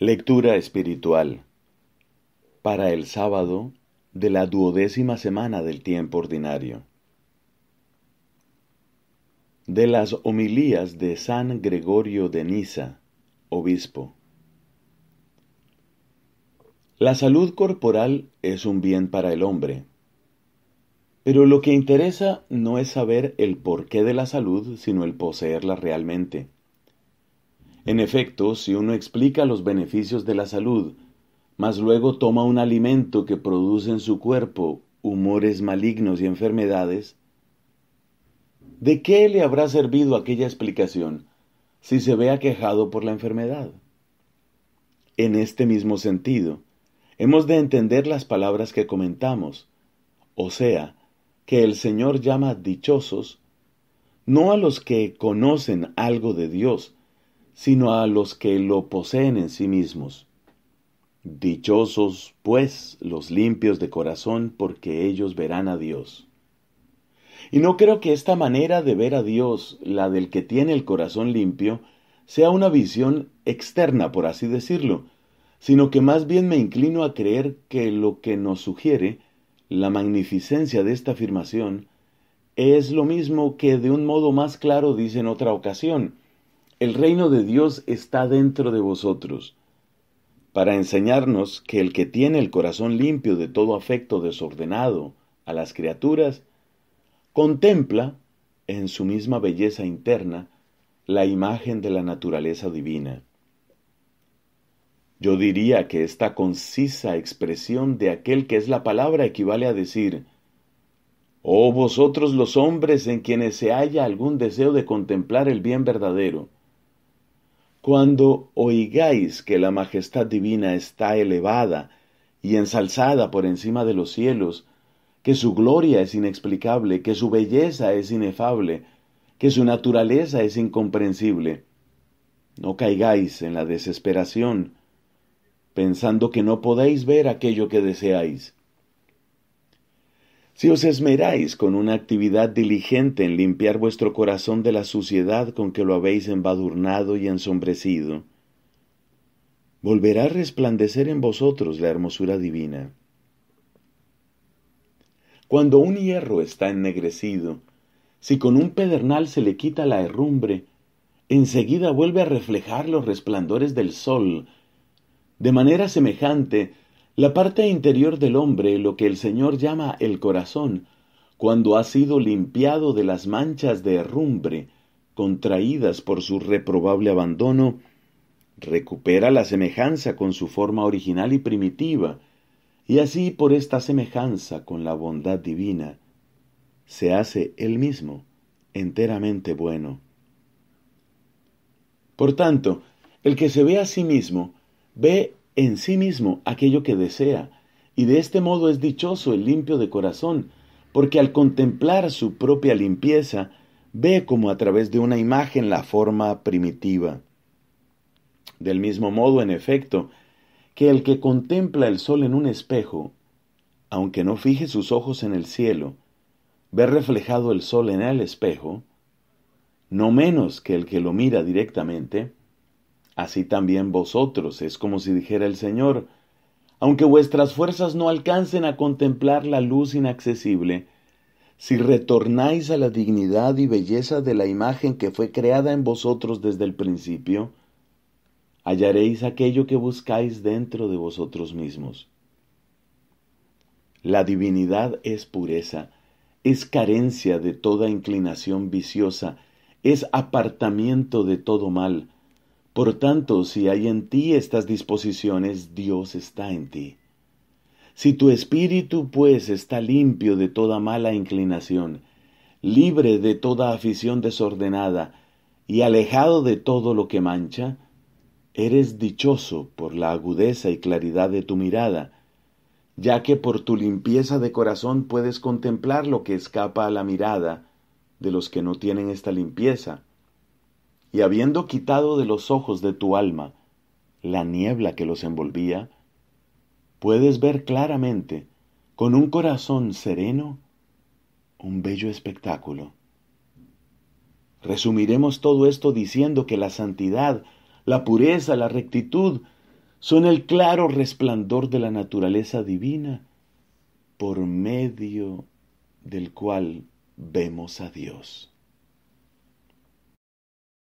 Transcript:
Lectura espiritual para el sábado de la duodécima semana del tiempo ordinario. De las homilías de San Gregorio de Niza, obispo. La salud corporal es un bien para el hombre, pero lo que interesa no es saber el porqué de la salud, sino el poseerla realmente. En efecto, si uno explica los beneficios de la salud, mas luego toma un alimento que produce en su cuerpo humores malignos y enfermedades, ¿de qué le habrá servido aquella explicación si se ve aquejado por la enfermedad? En este mismo sentido, hemos de entender las palabras que comentamos, o sea, que el Señor llama dichosos, no a los que conocen algo de Dios, sino a los que lo poseen en sí mismos. Dichosos, pues, los limpios de corazón, porque ellos verán a Dios. Y no creo que esta manera de ver a Dios, la del que tiene el corazón limpio, sea una visión externa, por así decirlo, sino que más bien me inclino a creer que lo que nos sugiere la magnificencia de esta afirmación es lo mismo que de un modo más claro dice en otra ocasión, el reino de Dios está dentro de vosotros, para enseñarnos que el que tiene el corazón limpio de todo afecto desordenado a las criaturas, contempla, en su misma belleza interna, la imagen de la naturaleza divina. Yo diría que esta concisa expresión de aquel que es la palabra equivale a decir, Oh vosotros los hombres en quienes se halla algún deseo de contemplar el bien verdadero, cuando oigáis que la majestad divina está elevada y ensalzada por encima de los cielos, que su gloria es inexplicable, que su belleza es inefable, que su naturaleza es incomprensible, no caigáis en la desesperación, pensando que no podéis ver aquello que deseáis si os esmeráis con una actividad diligente en limpiar vuestro corazón de la suciedad con que lo habéis embadurnado y ensombrecido, volverá a resplandecer en vosotros la hermosura divina. Cuando un hierro está ennegrecido, si con un pedernal se le quita la herrumbre, enseguida vuelve a reflejar los resplandores del sol. De manera semejante, la parte interior del hombre, lo que el Señor llama el corazón, cuando ha sido limpiado de las manchas de herrumbre contraídas por su reprobable abandono, recupera la semejanza con su forma original y primitiva, y así por esta semejanza con la bondad divina, se hace él mismo enteramente bueno. Por tanto, el que se ve a sí mismo ve en sí mismo aquello que desea, y de este modo es dichoso el limpio de corazón, porque al contemplar su propia limpieza, ve como a través de una imagen la forma primitiva. Del mismo modo, en efecto, que el que contempla el sol en un espejo, aunque no fije sus ojos en el cielo, ve reflejado el sol en el espejo, no menos que el que lo mira directamente, Así también vosotros, es como si dijera el Señor, aunque vuestras fuerzas no alcancen a contemplar la luz inaccesible, si retornáis a la dignidad y belleza de la imagen que fue creada en vosotros desde el principio, hallaréis aquello que buscáis dentro de vosotros mismos. La divinidad es pureza, es carencia de toda inclinación viciosa, es apartamiento de todo mal, por tanto, si hay en ti estas disposiciones, Dios está en ti. Si tu espíritu, pues, está limpio de toda mala inclinación, libre de toda afición desordenada y alejado de todo lo que mancha, eres dichoso por la agudeza y claridad de tu mirada, ya que por tu limpieza de corazón puedes contemplar lo que escapa a la mirada de los que no tienen esta limpieza, y habiendo quitado de los ojos de tu alma la niebla que los envolvía, puedes ver claramente, con un corazón sereno, un bello espectáculo. Resumiremos todo esto diciendo que la santidad, la pureza, la rectitud son el claro resplandor de la naturaleza divina por medio del cual vemos a Dios.